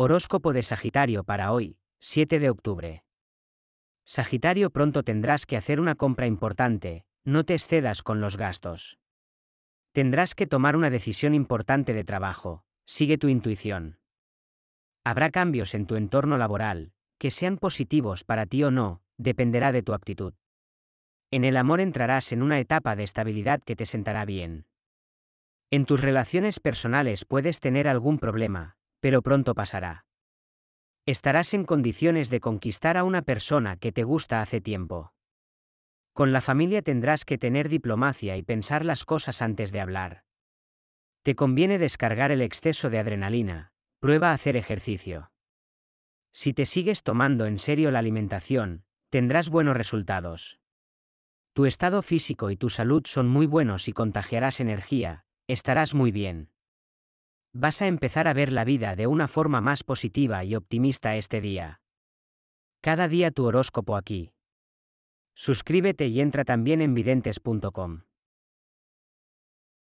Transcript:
Horóscopo de Sagitario para hoy, 7 de octubre. Sagitario pronto tendrás que hacer una compra importante, no te excedas con los gastos. Tendrás que tomar una decisión importante de trabajo, sigue tu intuición. Habrá cambios en tu entorno laboral, que sean positivos para ti o no, dependerá de tu actitud. En el amor entrarás en una etapa de estabilidad que te sentará bien. En tus relaciones personales puedes tener algún problema, pero pronto pasará. Estarás en condiciones de conquistar a una persona que te gusta hace tiempo. Con la familia tendrás que tener diplomacia y pensar las cosas antes de hablar. Te conviene descargar el exceso de adrenalina, prueba a hacer ejercicio. Si te sigues tomando en serio la alimentación, tendrás buenos resultados. Tu estado físico y tu salud son muy buenos y contagiarás energía, estarás muy bien vas a empezar a ver la vida de una forma más positiva y optimista este día. Cada día tu horóscopo aquí. Suscríbete y entra también en videntes.com.